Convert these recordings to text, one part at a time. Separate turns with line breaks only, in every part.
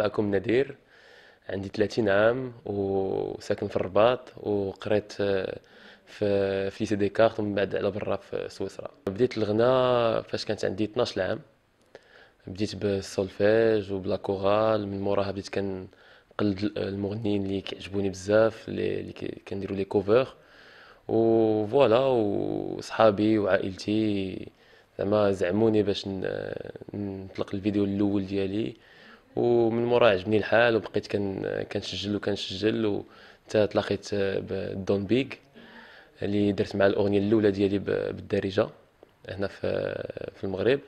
معكم نادير عندي 30 عام وساكن في الرباط وقريت آه، في في ليسي ديكارت ومن بعد على برا في سويسرا بديت الغناء فاش كانت عندي 12 عام بديت بالسولفيج وبلا كورال من موراها بديت كنقلد آه، المغنيين اللي كيعجبوني بزاف اللي كنديروا لي كوفر فوالا وصحابي وعائلتي زعما زعموني باش آه، نطلق الفيديو الاول ديالي ومن مورا عجبني الحال وبقيت كنسجل وكنسجل وحتى تلاقيت بدون بيغ اللي درت مع الاغنيه الاولى ديالي بالدارجه هنا في في المغرب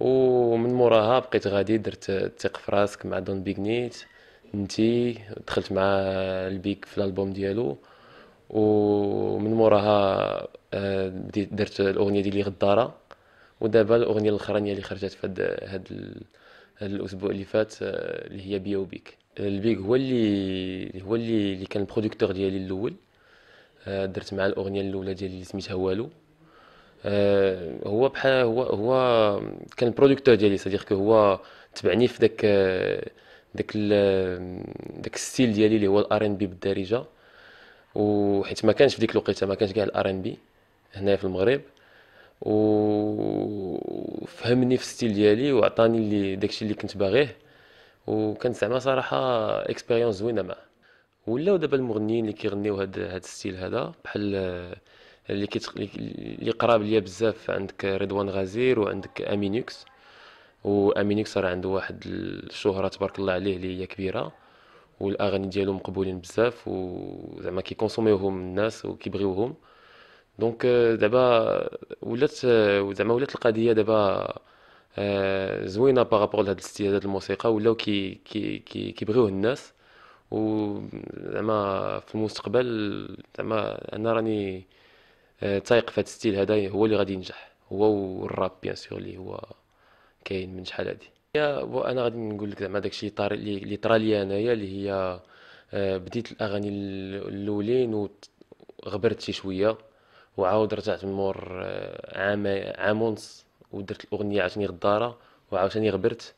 ومن موراها بقيت غادي درت الثق في راسك مع دون بيغ نيت نتي دخلت مع البيك في الالبوم ديالو ومن موراها آه، درت الاغنيه ديالي غداره ودابا الاغنيه الاخرانيه اللي خرجت في هاد هاد الاسبوع اللي فات آه، اللي هي بيا بيك البيك هو اللي هو اللي اللي كان البرودكتور ديالي الاول آه، درت معاه الاغنيه الاولى ديالي اللي سميتها والو آه، هو بحال هو هو كان البرودكتور ديالي صديق هو تبعني في داك داك داك الستيل ديالي اللي هو الار ان بي بالدارجه وحيت ما كانش في ديك الوقيته ما كانش كاع الار ان بي هنا في المغرب وفهمني في الستيل ديالي وعطاني اللي داكشي اللي كنت باغيه وكانت زعما صراحه اكسبيريونس زوينه معاه ولاو دابا المغنيين اللي كيغنيو هاد هاد الستيل هذا بحال آه، اللي كيت اللي قراب ليا بزاف عندك رضوان غزير وعندك امينوكس وامينوكس راه عنده واحد الشهره تبارك الله عليه اللي هي كبيره والاغاني ديالو مقبولين بزاف وزعما كيكونسوميوهم الناس وكيبغيوهم دونك آه، دابا آه، ولات آه، زعما ولات القضيه دابا زوينه بارابور لهاد الاستعداد الموسيقى ولاو كي كي كيبغيوه الناس و زعما في المستقبل زعما انا راني تايق في هاد الستيل هذا هو اللي غادي ينجح هو والراب بيان سور اللي هو كاين من شحال هادي انا غادي نقول لك زعما داكشي اللي طرا لي انايا اللي هي بديت الاغاني الاولين وغبرت شي شويه وعاود رجعت من مور آه، عام عام ونص ودرت الاغنيه عاوتاني غداره وعاوتاني غبرت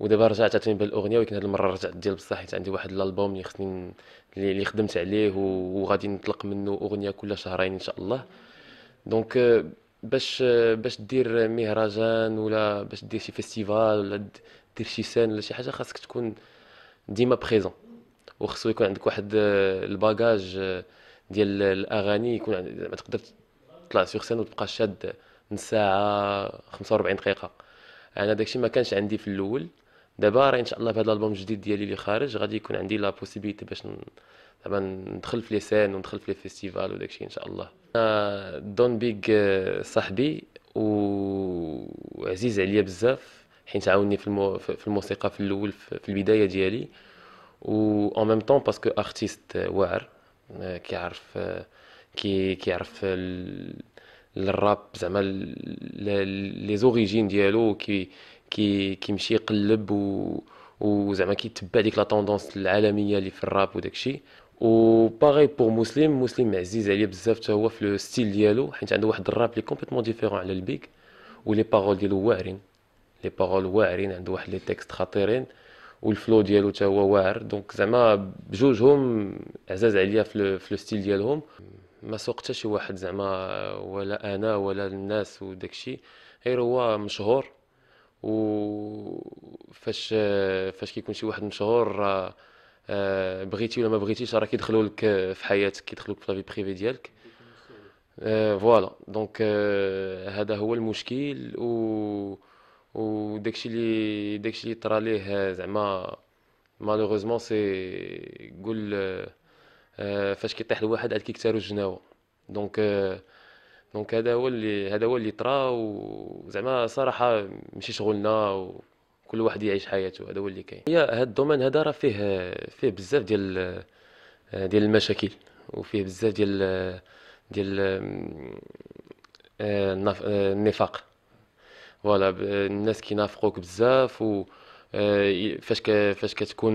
ودابا رجعت عاوتاني بالاغنيه ولكن هاد المره رجعت ديال بصح حيت عندي واحد الالبوم اللي خصني اللي خدمت عليه وغادي نطلق منه اغنيه كل شهرين ان شاء الله دونك آه، باش آه، باش دير مهرجان ولا باش دير شي فيستيفال ولا دير شي سان ولا شي حاجه خاصك تكون ديما بريزون وخصو يكون عندك واحد الباجاج ديال الاغاني يكون يعني ما تقدر تطلع سيغ سين وتبقى شاد من ساعه 45 دقيقه انا داكشي ما كانش عندي في الاول دابا راه ان شاء الله بهذا الالبوم الجديد ديالي اللي خارج غادي يكون عندي لا بوسيبيتي باش زعما ندخل في لي سين وندخل في لي فيستيفال وداكشي ان شاء الله دون بيغ آه، صاحبي وعزيز عليا بزاف حيت عاوني في, المو... في الموسيقى في الاول في البدايه ديالي و اون ميم طون باسكو ارتيست واعر كيعرف كي كيعرف الراب زعما لي زوريجين ديالو كي كي كيمشي يقلب و وزعما كيتبع ديك لا طوندونس العالميه اللي في الراب وداكشي و باغي بور مسلم مسلم عزيز عليه بزاف حتى هو في لو ستيل ديالو حيت عنده واحد الراب لي كومبليتمون ديفيرون على البيك و لي باغول ديالو واعرين لي باغول واعرين عنده واحد لي تيكست خطيرين والفلو ديالو حتى هو واعر دونك زعما بجوجهم عزاز عليا في لو ستيل ديالهم ما سوق حتى شي واحد زعما ولا انا ولا الناس وداكشي غير هو مشهور و فاش فاش كيكون شي واحد مشهور راه بغيتي ولا ما بغيتيش راه كيدخلوا لك في حياتك لك في لافي بريفي ديالك فوالا دونك هذا هو المشكل و وداكشي اللي داكشي اللي طرا ليه زعما مالوغوزمون سي قول آه، فاش كيطيح الواحد عاد كيكتارو الجناوه دونك آه، دونك هذا هو اللي هذا هو اللي طرا وزعما صراحه ماشي شغلنا وكل واحد يعيش حياته هذا هو اللي كاين هي هاد الدومين هذا راه فيه فيه بزاف ديال آه، ديال المشاكل وفيه بزاف ديال ديال النفاق فوالا الناس كينافقوك بزاف و فاش فاش كتكون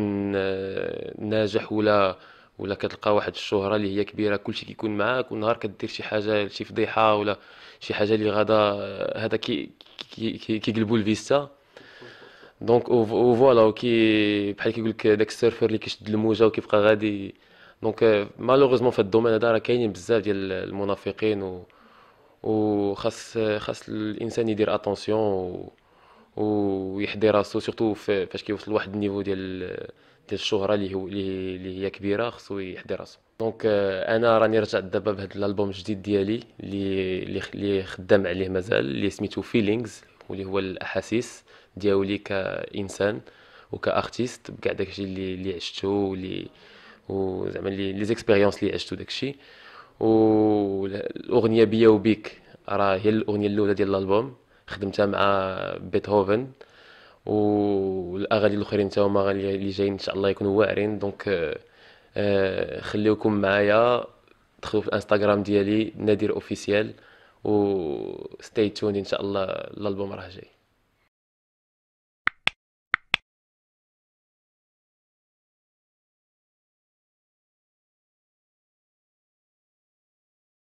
ناجح ولا ولا كتلقى واحد الشهره اللي هي كبيره كلشي كيكون معاك ونهار كدير شي حاجه شي فضيحه ولا شي حاجه اللي غادا هذا كي كيقلبوا كي الفيستا دونك او فوالا كي بحال كيقول لك داك السيرفر اللي كيشد الموجه وكيبقى غادي دونك مالوغوزمون في الدومين هذا راه كاينين بزاف ديال المنافقين و و خاص خاص الانسان يدير اتونسيون ويحضي راسو سورتو فاش كيوصل لواحد النيفو ديال ديال الشهره اللي هو اللي هي كبيره خصو يحضي راسو دونك آه، انا راني رجعت دابا بهذا الالبوم الجديد ديالي اللي اللي خدام عليه مازال اللي سميتو فيلينغز واللي هو الاحاسيس ديالي كانسان وكارتيست بكاع داكشي اللي اللي عشتو واللي وزعما لي زيكسبيريونس اللي عشتو داكشي والاغنيه بيا وبيك راه هي الاغنيه الاولى ديال الالبوم خدمتها مع بيتهوفن والاغاني الاخرين حتى هما اللي جايين ان شاء الله يكونوا واعرين دونك آه، آه، خليوكم معايا دخلوا في الانستغرام ديالي نادر اوفيسيال و ستي تون ان شاء الله الالبوم راه جاي